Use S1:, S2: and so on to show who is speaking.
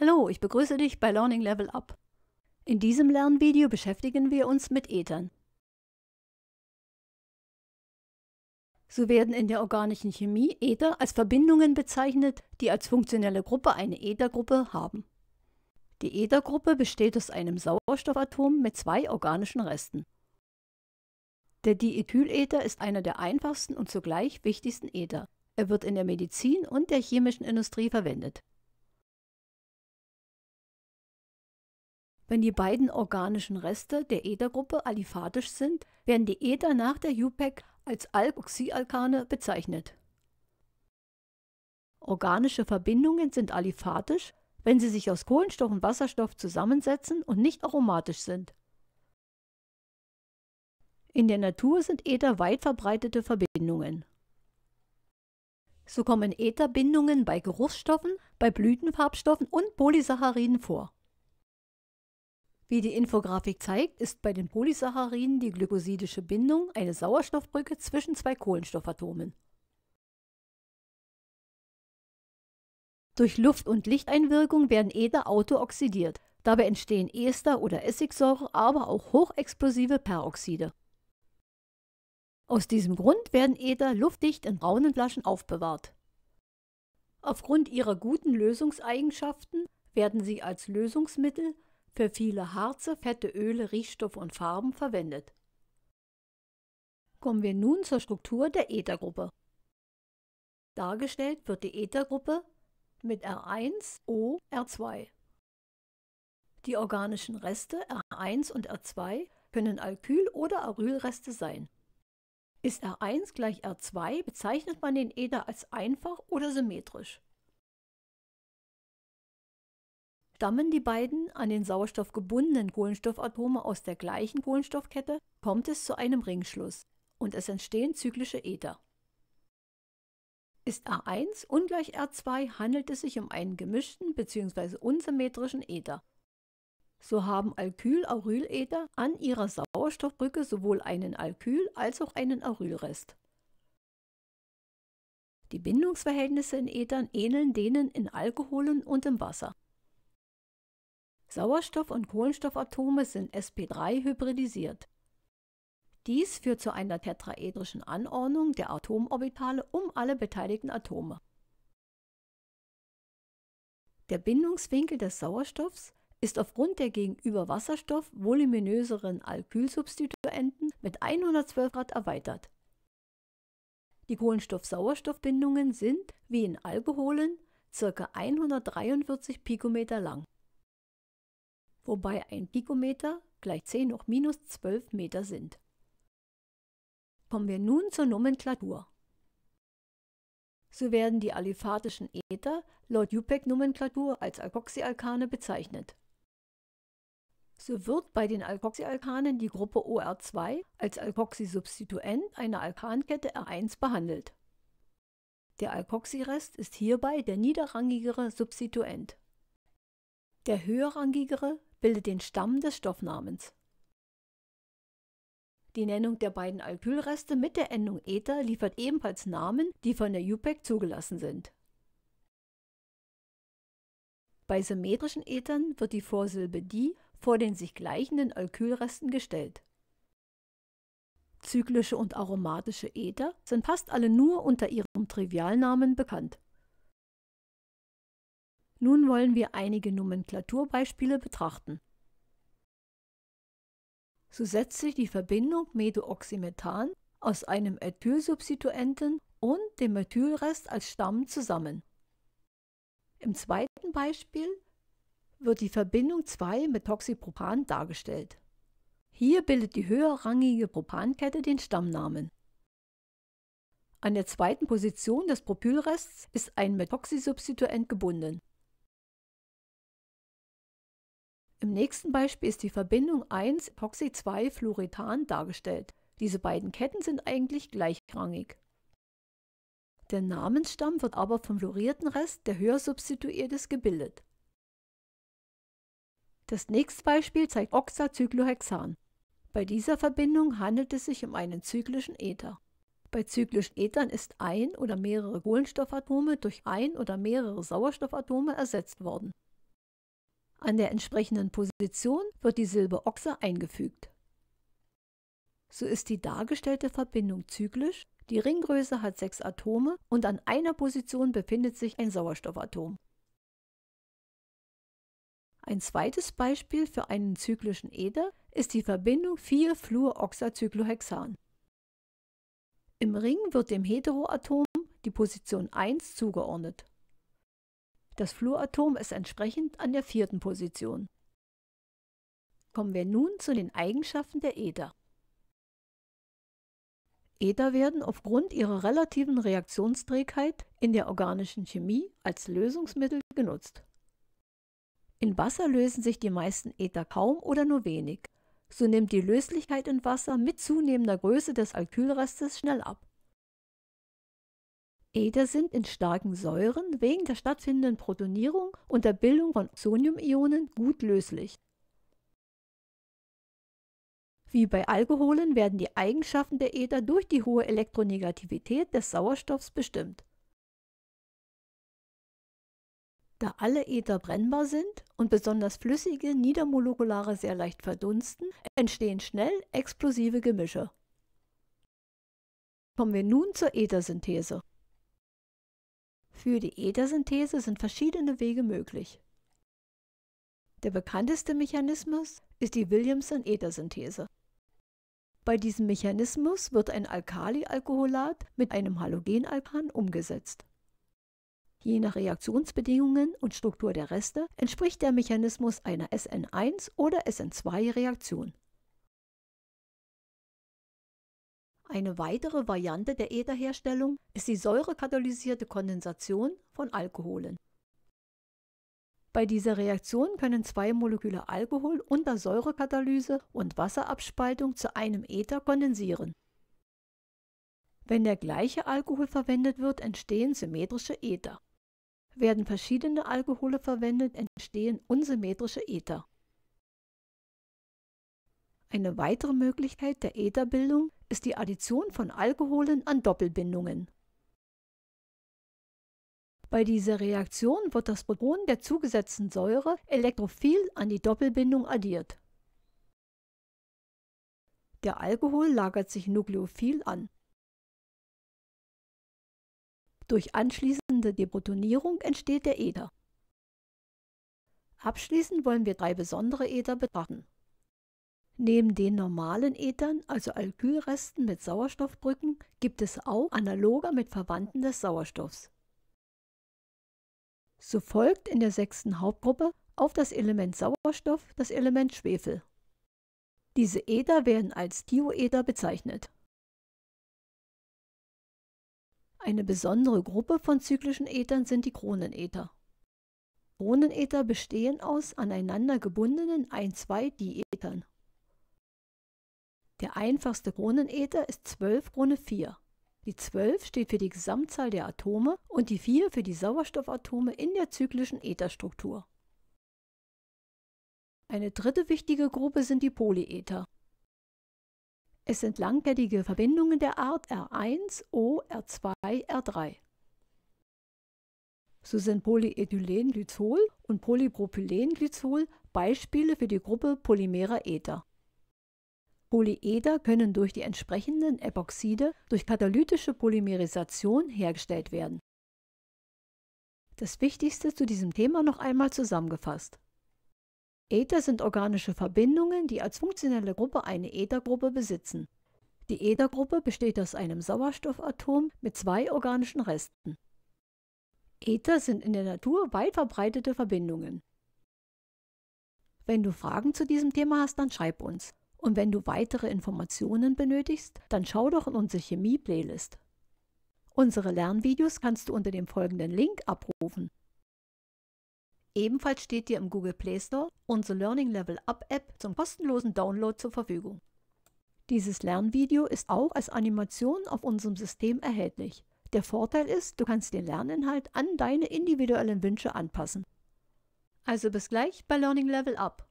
S1: Hallo, ich begrüße dich bei Learning Level Up. In diesem Lernvideo beschäftigen wir uns mit Ethern. So werden in der organischen Chemie Ether als Verbindungen bezeichnet, die als funktionelle Gruppe eine Ethergruppe haben. Die Ethergruppe besteht aus einem Sauerstoffatom mit zwei organischen Resten. Der Diethylether ist einer der einfachsten und zugleich wichtigsten Ether. Er wird in der Medizin und der chemischen Industrie verwendet. Wenn die beiden organischen Reste der Ethergruppe aliphatisch sind, werden die Ether nach der UPEC als Alkoxyalkane bezeichnet. Organische Verbindungen sind aliphatisch, wenn sie sich aus Kohlenstoff und Wasserstoff zusammensetzen und nicht aromatisch sind. In der Natur sind Ether weit verbreitete Verbindungen. So kommen Ätherbindungen bei Geruchsstoffen, bei Blütenfarbstoffen und Polysacchariden vor. Wie die Infografik zeigt, ist bei den Polysacchariden die glykosidische Bindung eine Sauerstoffbrücke zwischen zwei Kohlenstoffatomen. Durch Luft- und Lichteinwirkung werden Äther autooxidiert. Dabei entstehen Ester oder Essigsäure, aber auch hochexplosive Peroxide. Aus diesem Grund werden Äther luftdicht in braunen Flaschen aufbewahrt. Aufgrund ihrer guten Lösungseigenschaften werden sie als Lösungsmittel für viele Harze, fette Öle, Riechstoffe und Farben verwendet. Kommen wir nun zur Struktur der Ethergruppe. Dargestellt wird die Ethergruppe mit R1O, R2. Die organischen Reste R1 und R2 können Alkyl- oder Arylreste sein. Ist R1 gleich R2, bezeichnet man den Eder als einfach oder symmetrisch. Stammen die beiden an den Sauerstoff gebundenen Kohlenstoffatome aus der gleichen Kohlenstoffkette, kommt es zu einem Ringschluss und es entstehen zyklische Äther. Ist R1 ungleich R2, handelt es sich um einen gemischten bzw. unsymmetrischen Ether so haben Alkylaurylether an ihrer Sauerstoffbrücke sowohl einen Alkyl- als auch einen Aurylrest. Die Bindungsverhältnisse in Ethern ähneln denen in Alkoholen und im Wasser. Sauerstoff- und Kohlenstoffatome sind sp3 hybridisiert. Dies führt zu einer tetraedrischen Anordnung der Atomorbitale um alle beteiligten Atome. Der Bindungswinkel des Sauerstoffs ist aufgrund der gegenüber Wasserstoff voluminöseren Alkylsubstituenten mit 112 Grad erweitert. Die Kohlenstoff-Sauerstoff-Bindungen sind, wie in Alkoholen, ca. 143 Pikometer lang, wobei ein Pikometer gleich 10 hoch minus 12 Meter sind. Kommen wir nun zur Nomenklatur. So werden die aliphatischen Äther laut UPEC-Nomenklatur als Alkoxyalkane bezeichnet. So wird bei den Alkoxyalkanen die Gruppe OR2 als Alkoxysubstituent einer Alkankette R1 behandelt. Der Alkoxyrest ist hierbei der niederrangigere Substituent. Der höherrangigere bildet den Stamm des Stoffnamens. Die Nennung der beiden Alkylreste mit der Endung Ether liefert ebenfalls Namen, die von der UPEC zugelassen sind. Bei symmetrischen Ethern wird die Vorsilbe die vor den sich gleichenden Alkylresten gestellt. Zyklische und aromatische Äther sind fast alle nur unter ihrem Trivialnamen bekannt. Nun wollen wir einige Nomenklaturbeispiele betrachten. So setzt sich die Verbindung Medooxymethan aus einem Ethylsubstituenten und dem Methylrest als Stamm zusammen. Im zweiten Beispiel wird die Verbindung 2 mit Toxipropan dargestellt. Hier bildet die höherrangige Propankette den Stammnamen. An der zweiten Position des Propylrests ist ein Methoxysubstituent gebunden. Im nächsten Beispiel ist die Verbindung 1 Epoxy-2-Fluorethan dargestellt. Diese beiden Ketten sind eigentlich gleichrangig. Der Namensstamm wird aber vom fluorierten Rest, der höher substituiert ist, gebildet. Das nächste Beispiel zeigt Oxacyclohexan. Bei dieser Verbindung handelt es sich um einen zyklischen Ether. Bei zyklischen Ethern ist ein oder mehrere Kohlenstoffatome durch ein oder mehrere Sauerstoffatome ersetzt worden. An der entsprechenden Position wird die Silbe Oxa eingefügt. So ist die dargestellte Verbindung zyklisch, die Ringgröße hat sechs Atome und an einer Position befindet sich ein Sauerstoffatom. Ein zweites Beispiel für einen zyklischen Eder ist die Verbindung 4-Fluoroxacyclohexan. Im Ring wird dem Heteroatom die Position 1 zugeordnet. Das Fluoratom ist entsprechend an der vierten Position. Kommen wir nun zu den Eigenschaften der Eder. Eder werden aufgrund ihrer relativen Reaktionsträgheit in der organischen Chemie als Lösungsmittel genutzt. In Wasser lösen sich die meisten Äther kaum oder nur wenig. So nimmt die Löslichkeit in Wasser mit zunehmender Größe des Alkylrestes schnell ab. Äther sind in starken Säuren wegen der stattfindenden Protonierung und der Bildung von Sodiumionen gut löslich. Wie bei Alkoholen werden die Eigenschaften der Äther durch die hohe Elektronegativität des Sauerstoffs bestimmt. da alle Ether brennbar sind und besonders flüssige, niedermolekulare sehr leicht verdunsten, entstehen schnell explosive Gemische. Kommen wir nun zur Äthersynthese. Für die Äthersynthese sind verschiedene Wege möglich. Der bekannteste Mechanismus ist die Williamson-Äthersynthese. Bei diesem Mechanismus wird ein Alkalialkoholat mit einem Halogenalkan umgesetzt. Je nach Reaktionsbedingungen und Struktur der Reste entspricht der Mechanismus einer SN1 oder SN2-Reaktion. Eine weitere Variante der Ätherherstellung ist die säurekatalysierte Kondensation von Alkoholen. Bei dieser Reaktion können zwei Moleküle Alkohol unter Säurekatalyse und Wasserabspaltung zu einem Äther kondensieren. Wenn der gleiche Alkohol verwendet wird, entstehen symmetrische Äther. Werden verschiedene Alkohole verwendet, entstehen unsymmetrische Ether. Eine weitere Möglichkeit der Ätherbildung ist die Addition von Alkoholen an Doppelbindungen. Bei dieser Reaktion wird das Proton der zugesetzten Säure elektrophil an die Doppelbindung addiert. Der Alkohol lagert sich nukleophil an. Durch anschließende Deprotonierung entsteht der Äther. Abschließend wollen wir drei besondere Äther betrachten. Neben den normalen Ethern, also Alkylresten mit Sauerstoffbrücken, gibt es auch Analoger mit Verwandten des Sauerstoffs. So folgt in der sechsten Hauptgruppe auf das Element Sauerstoff das Element Schwefel. Diese Äther werden als Thioether bezeichnet. Eine besondere Gruppe von zyklischen Äthern sind die Kronenäther. Kronenäther bestehen aus aneinander gebundenen 1,2-Diethern. Der einfachste Kronenäther ist 12 Krone 4. Die 12 steht für die Gesamtzahl der Atome und die 4 für die Sauerstoffatome in der zyklischen Ätherstruktur. Eine dritte wichtige Gruppe sind die Polyether. Es sind langkettige Verbindungen der Art R1, O, R2, R3. So sind Polyethylenglycol und Polypropylenglycol Beispiele für die Gruppe polymerer Ether. Polyether können durch die entsprechenden Epoxide durch katalytische Polymerisation hergestellt werden. Das Wichtigste zu diesem Thema noch einmal zusammengefasst. Äther sind organische Verbindungen, die als funktionelle Gruppe eine Äthergruppe besitzen. Die Äthergruppe besteht aus einem Sauerstoffatom mit zwei organischen Resten. Äther sind in der Natur weit verbreitete Verbindungen. Wenn du Fragen zu diesem Thema hast, dann schreib uns. Und wenn du weitere Informationen benötigst, dann schau doch in unsere Chemie-Playlist. Unsere Lernvideos kannst du unter dem folgenden Link abrufen. Ebenfalls steht dir im Google Play Store unsere Learning Level Up App zum kostenlosen Download zur Verfügung. Dieses Lernvideo ist auch als Animation auf unserem System erhältlich. Der Vorteil ist, du kannst den Lerninhalt an deine individuellen Wünsche anpassen. Also bis gleich bei Learning Level Up.